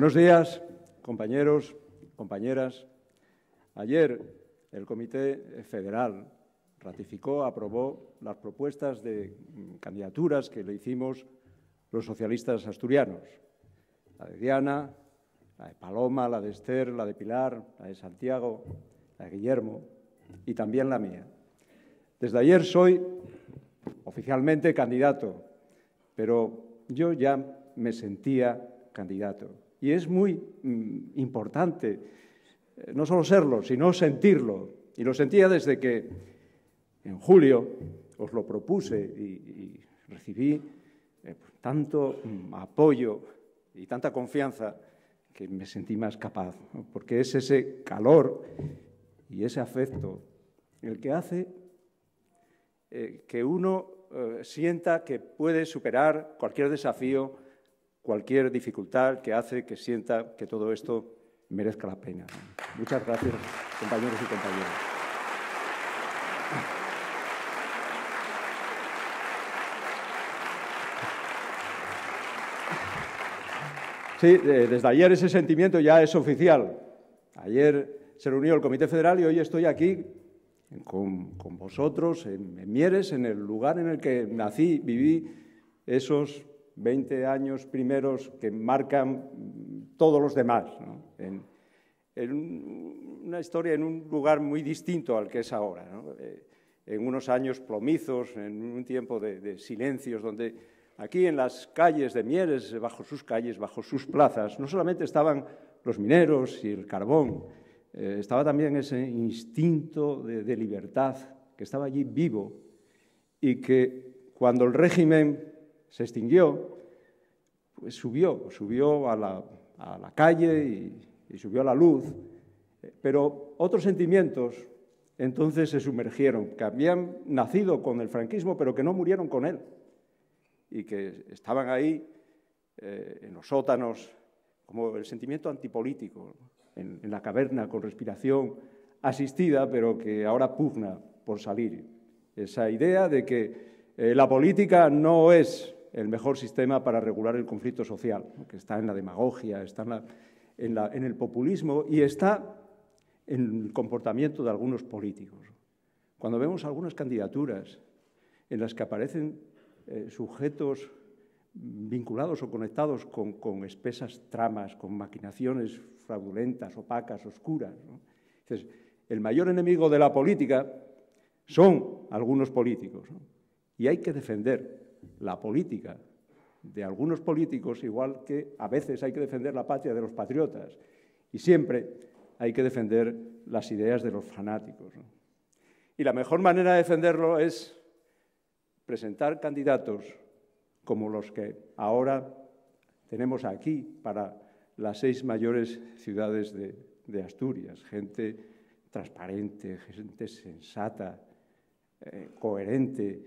Buenos días, compañeros, compañeras. Ayer el Comité Federal ratificó, aprobó las propuestas de mm, candidaturas que le hicimos los socialistas asturianos. La de Diana, la de Paloma, la de Esther, la de Pilar, la de Santiago, la de Guillermo y también la mía. Desde ayer soy oficialmente candidato, pero yo ya me sentía candidato. Y es muy mm, importante eh, no solo serlo, sino sentirlo. Y lo sentía desde que en julio os lo propuse y, recibí eh, pues, tanto mm, apoyo y tanta confianza que me sentí más capaz, porque es ese calor y ese afecto el que hace eh, que uno sienta que puede superar cualquier desafío cualquier dificultad que hace que sienta que todo esto merezca la pena. Muchas gracias, compañeros y compañeras. Sí, desde ayer ese sentimiento ya es oficial. Ayer se reunió el Comité Federal y hoy estoy aquí con, vosotros en, en, Mieres, en el lugar en el que nací, viví esos 20 años primeros que marcan todos los demás, en, una historia en un lugar muy distinto al que es ahora, eh, en unos años plomizos, en un tiempo de, silencios, donde aquí en las calles de Mieres, bajo sus calles, bajo sus plazas, no solamente estaban los mineros y el carbón, eh, estaba también ese instinto de libertad que estaba allí vivo y que cuando el régimen se extinguió, pues subió, subió a la, calle y, subió a la luz, pero otros sentimientos entonces se sumergieron, que habían nacido con el franquismo, pero que no murieron con él, y que estaban ahí eh, en los sótanos, como el sentimiento antipolítico, en, la caverna con respiración asistida, pero que ahora pugna por salir. Esa idea de que eh, la política no es el mejor sistema para regular el conflicto social, que está en la demagogia, está en, el populismo y está en el comportamiento de algunos políticos. Cuando vemos algunas candidaturas en las que aparecen eh, sujetos vinculados o conectados con, espesas tramas, con maquinaciones fraudulentas, opacas, oscuras. el mayor enemigo de la política son algunos políticos y hay que defender la política de algunos políticos, igual que a veces hay que defender la patria de los patriotas y siempre hay que defender las ideas de los fanáticos. Y la mejor manera de defenderlo es presentar candidatos como los que ahora tenemos aquí para las seis mayores ciudades de, Asturias, gente transparente, gente sensata, eh, coherente,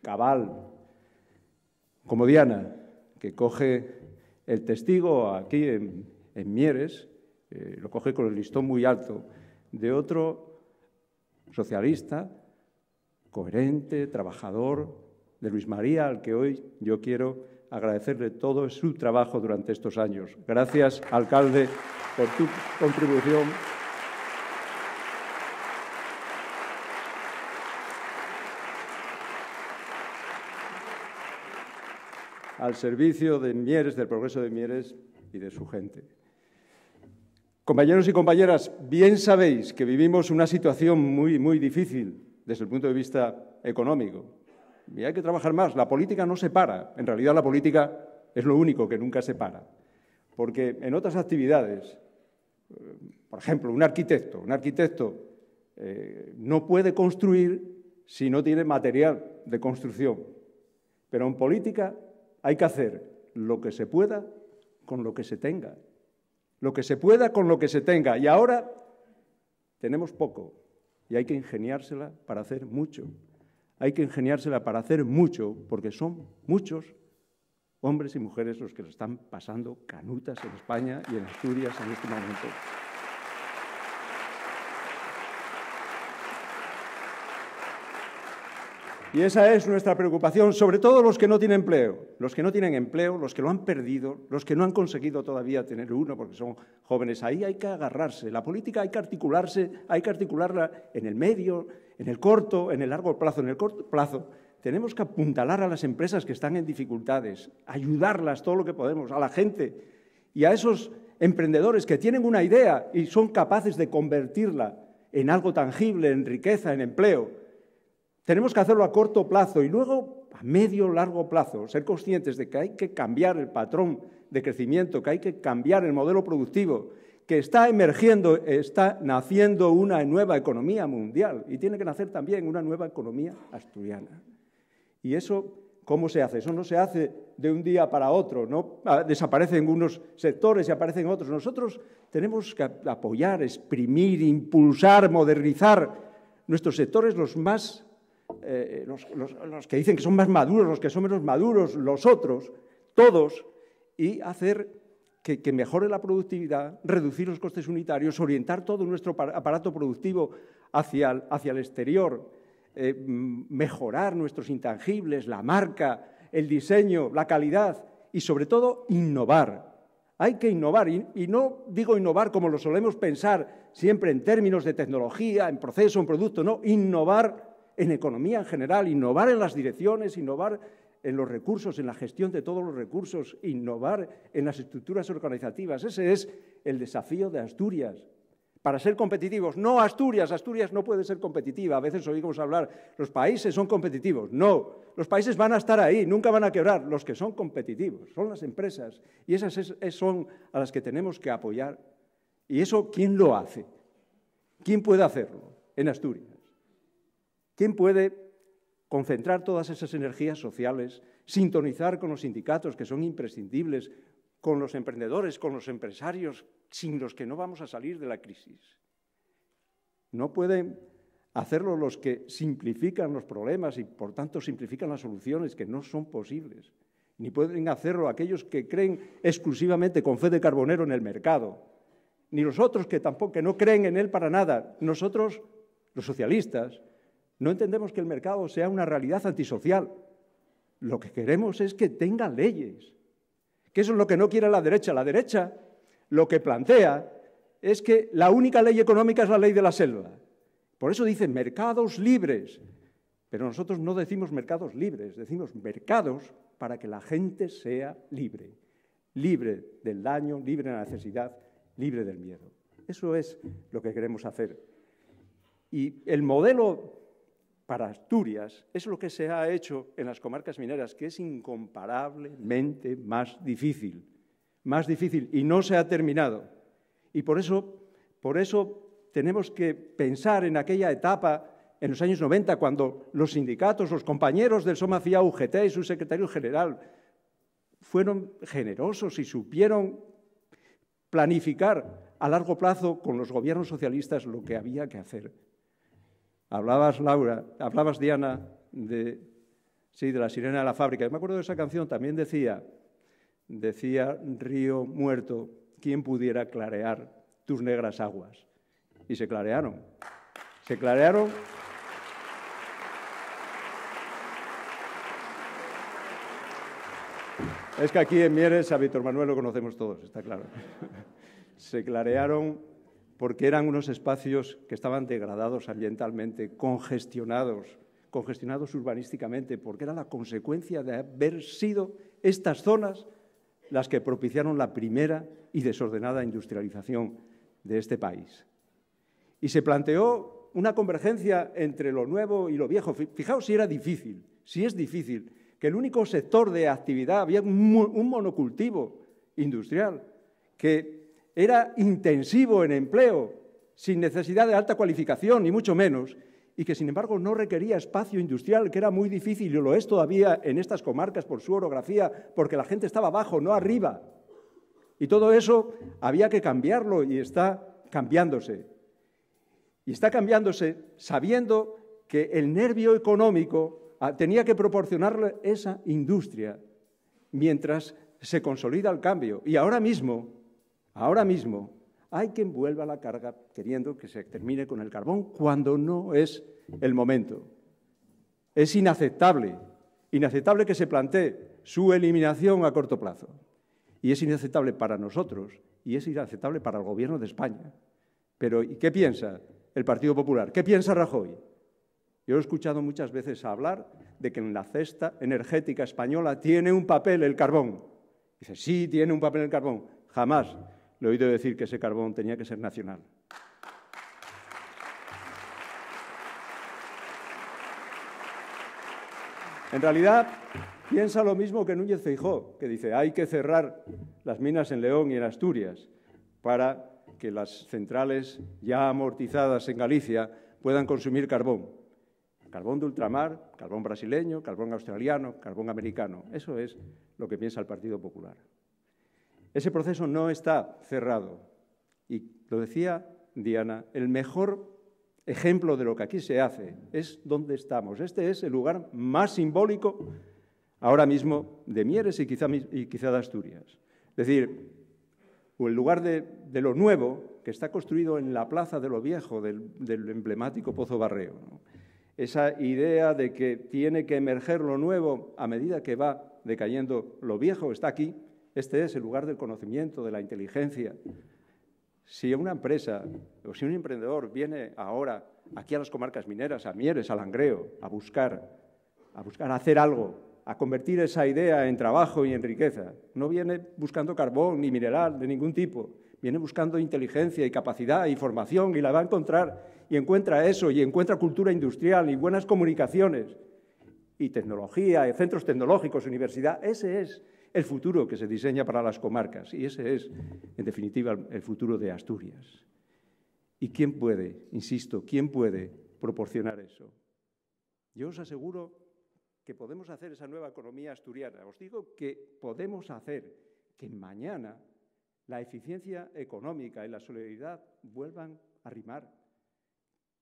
cabal, como Diana, que coge el testigo aquí en, Mieres, eh, lo coge con el listón muy alto, de otro socialista, coherente, trabajador, de Luis María, al que hoy yo quiero agradecerle todo su trabajo durante estos años. Gracias, alcalde, por tu contribución al servicio de Mieres, del progreso de Mieres y de su gente. Compañeros y compañeras, bien sabéis que vivimos una situación muy, muy difícil desde el punto de vista económico. Y hay que trabajar más. La política no se para. En realidad la política es lo único que nunca se para. Porque en otras actividades, eh, por ejemplo, un arquitecto, un arquitecto eh, no puede construir si no tiene material de construcción. Pero en política hay que hacer lo que se pueda con lo que se tenga. Lo que se pueda con lo que se tenga. Y ahora tenemos poco y hay que ingeniársela para hacer mucho. Hay que ingeniársela para hacer mucho porque son muchos hombres y mujeres los que lo están pasando canutas en España y en Asturias en este momento. Y esa es nuestra preocupación, sobre todo los que no tienen empleo, los que no tienen empleo, los que lo han perdido, los que no han conseguido todavía tener uno porque son jóvenes. Ahí hay que agarrarse. La política hay que articularse, hay que articularla en el medio, en el corto, en el largo plazo. En el corto plazo tenemos que apuntalar a las empresas que están en dificultades, ayudarlas todo lo que podemos, a la gente y a esos emprendedores que tienen una idea y son capaces de convertirla en algo tangible, en riqueza, en empleo tenemos que hacerlo a corto plazo y luego a medio largo plazo, ser conscientes de que hay que cambiar el patrón de crecimiento, que hay que cambiar el modelo productivo, que está emergiendo, está naciendo una nueva economía mundial y tiene que nacer también una nueva economía asturiana. Y eso ¿Cómo se hace? Eso no se hace de un día para otro, no ah, desaparecen unos sectores y aparecen otros. Nosotros tenemos que apoyar, exprimir, impulsar, modernizar nuestros sectores los más eh, los, que dicen que son más maduros, los que son menos maduros, los otros, todos, y hacer que, mejore la productividad, reducir los costes unitarios, orientar todo nuestro aparato productivo hacia el, hacia el exterior, eh, mejorar nuestros intangibles, la marca, el diseño, la calidad y sobre todo innovar. Hay que innovar y no digo innovar como lo solemos pensar siempre en términos de tecnología, en proceso, en producto, no, innovar en economía en general, innovar en las direcciones, innovar en los recursos, en la gestión de todos los recursos, innovar en las estructuras organizativas. Ese es el desafío de Asturias. Para ser competitivos, no Asturias, Asturias no puede ser competitiva. A veces oímos hablar, los países son competitivos. No, los países van a estar ahí, nunca van a quebrar. Los que son competitivos son las empresas y esas son a las que tenemos que apoyar. ¿Y eso quién lo hace? ¿Quién puede hacerlo en Asturias? ¿Quién puede concentrar todas esas energías sociales, sintonizar con los sindicatos, que son imprescindibles, con los emprendedores, con los empresarios, sin los que no vamos a salir de la crisis? No pueden hacerlo los que simplifican los problemas y, por tanto, simplifican las soluciones que no son posibles. Ni pueden hacerlo aquellos que creen exclusivamente con fe de carbonero en el mercado, ni los otros que tampoco que no creen en él para nada. Nosotros, los socialistas, no entendemos que el mercado sea una realidad antisocial. Lo que queremos es que tenga leyes. Que eso es lo que no quiere la derecha. La derecha lo que plantea es que la única ley económica es la ley de la selva. Por eso dicen mercados libres. Pero nosotros no decimos mercados libres, decimos mercados para que la gente sea libre. Libre del daño, libre de la necesidad, libre del miedo. Eso es lo que queremos hacer. Y el modelo para Asturias es lo que se ha hecho en las comarcas mineras, que es incomparablemente más difícil, más difícil y no se ha terminado. Y por eso, tenemos que pensar en aquella etapa en los años 90 cuando los sindicatos, los compañeros del SOMACIA UGT y su secretario general fueron generosos y supieron planificar a largo plazo con los gobiernos socialistas lo que había que hacer Hablabas, Laura, hablabas, Diana, de, sí, de la sirena de la fábrica. me acuerdo de esa canción, también decía, decía, río muerto, ¿quién pudiera clarear tus negras aguas? Y se clarearon. Se clarearon Es que aquí en Mieres a Víctor Manuel lo conocemos todos, está claro. Se clarearon porque eran unos espacios que estaban degradados ambientalmente, congestionados, congestionados urbanísticamente, porque era la consecuencia de haber sido estas zonas las que propiciaron la primera y desordenada industrialización de este país. Y se planteó una convergencia entre lo nuevo y lo viejo. Fijaos si era difícil, si es difícil, que el único sector de actividad había un monocultivo industrial, que era intensivo en empleo, sin necesidad de alta cualificación, ni mucho menos, y que sin embargo no requería espacio industrial, que era muy difícil, y lo es todavía en estas comarcas por su orografía, porque la gente estaba abajo, no arriba. Y todo eso había que cambiarlo y está cambiándose. Y está cambiándose sabiendo que el nervio económico ah, tenía que proporcionarle esa industria mientras se consolida el cambio. Y ahora mismo Ahora mismo hay quien vuelva a la carga queriendo que se termine con el carbón cuando no es el momento. Es inaceptable, inaceptable que se plantee su eliminación a corto plazo. Y es inaceptable para nosotros y es inaceptable para el Gobierno de España. Pero ¿y qué piensa el Partido Popular? ¿Qué piensa Rajoy? Yo he escuchado muchas veces hablar de que en la cesta energética española tiene un papel el carbón. Dice, sí, tiene un papel el carbón. Jamás le he oído decir que ese carbón tenía que ser nacional. En realidad, piensa lo mismo que Núñez Feijó, que dice hay que cerrar las minas en León y en Asturias para que las centrales ya amortizadas en Galicia puedan consumir carbón. Carbón de ultramar, carbón brasileño, carbón australiano, carbón americano. Eso es lo que piensa el Partido Popular. Ese proceso no está cerrado. Y lo decía Diana, el mejor ejemplo de lo que aquí se hace es donde estamos. Este es el lugar más simbólico ahora mismo de Mieres y quizá, de Asturias. Es decir, o el lugar de, lo nuevo que está construido en la plaza de lo viejo del, emblemático Pozo Barreo. Esa idea de que tiene que emerger lo nuevo a medida que va decayendo lo viejo está aquí este es el lugar del conocimiento, de la inteligencia. Si una empresa o si un emprendedor viene ahora aquí a las comarcas mineras, a Mieres, a Langreo, a buscar, a buscar hacer algo, a convertir esa idea en trabajo y en riqueza, no viene buscando carbón ni mineral de ningún tipo, viene buscando inteligencia y capacidad y formación y la va a encontrar y encuentra eso y encuentra cultura industrial y buenas comunicaciones y tecnología, y centros tecnológicos, universidad, ese es el futuro que se diseña para las comarcas. Y ese es, en definitiva, el futuro de Asturias. ¿Y quién puede, insisto, quién puede proporcionar eso? Yo os aseguro que podemos hacer esa nueva economía asturiana. Os digo que podemos hacer que mañana la eficiencia económica y la solidaridad vuelvan a rimar,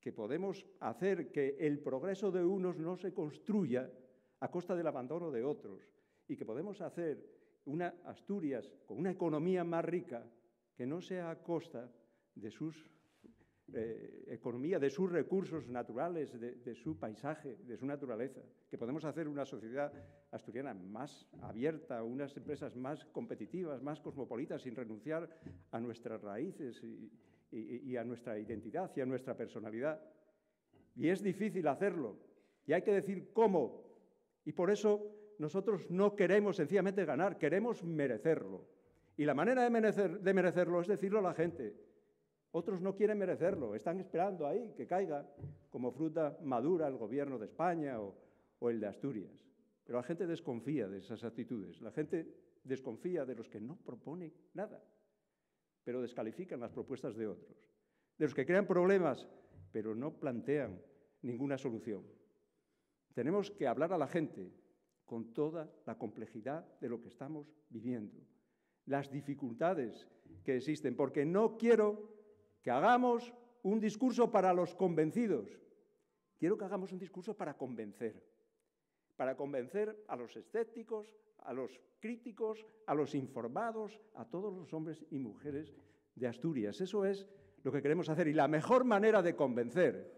que podemos hacer que el progreso de unos no se construya a costa del abandono de otros, y que podemos hacer una Asturias con una economía más rica que no sea a costa de sus eh, economía, de sus recursos naturales, de, su paisaje, de su naturaleza, que podemos hacer una sociedad asturiana más abierta, unas empresas más competitivas, más cosmopolitas, sin renunciar a nuestras raíces y, y a nuestra identidad y a nuestra personalidad. Y es difícil hacerlo, y hay que decir cómo. Y por eso nosotros no queremos sencillamente ganar, queremos merecerlo. Y la manera de, merecerlo es decirlo a la gente. Otros no quieren merecerlo, están esperando ahí que caiga como fruta madura el gobierno de España o el de Asturias. Pero la gente desconfía de esas actitudes, la gente desconfía de los que no proponen nada, pero descalifican las propuestas de otros, de los que crean problemas, pero no plantean ninguna solución. Tenemos que hablar a la gente, con toda la complejidad de lo que estamos viviendo, las dificultades que existen, porque no quiero que hagamos un discurso para los convencidos, quiero que hagamos un discurso para convencer, para convencer a los escépticos, a los críticos, a los informados, a todos los hombres y mujeres de Asturias. Eso es lo que queremos hacer y la mejor manera de convencer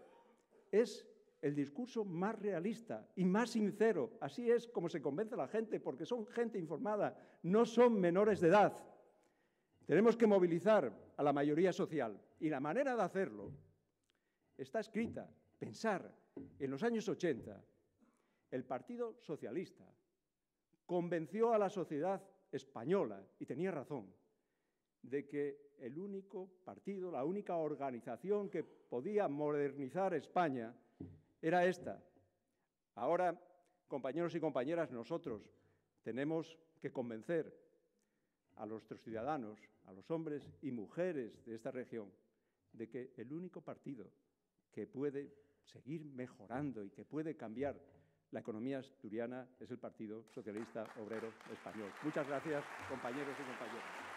es el discurso más realista y más sincero. Así es como se convence a la gente, porque son gente informada, no son menores de edad. Tenemos que movilizar a la mayoría social y la manera de hacerlo está escrita. Pensar, en los años 80, el Partido Socialista convenció a la sociedad española, y tenía razón, de que el único partido, la única organización que podía modernizar España era esta. Ahora, compañeros y compañeras, nosotros tenemos que convencer a nuestros ciudadanos, a los hombres y mujeres de esta región, de que el único partido que puede seguir mejorando y que puede cambiar la economía asturiana es el Partido Socialista Obrero Español. Muchas gracias, compañeros y compañeras.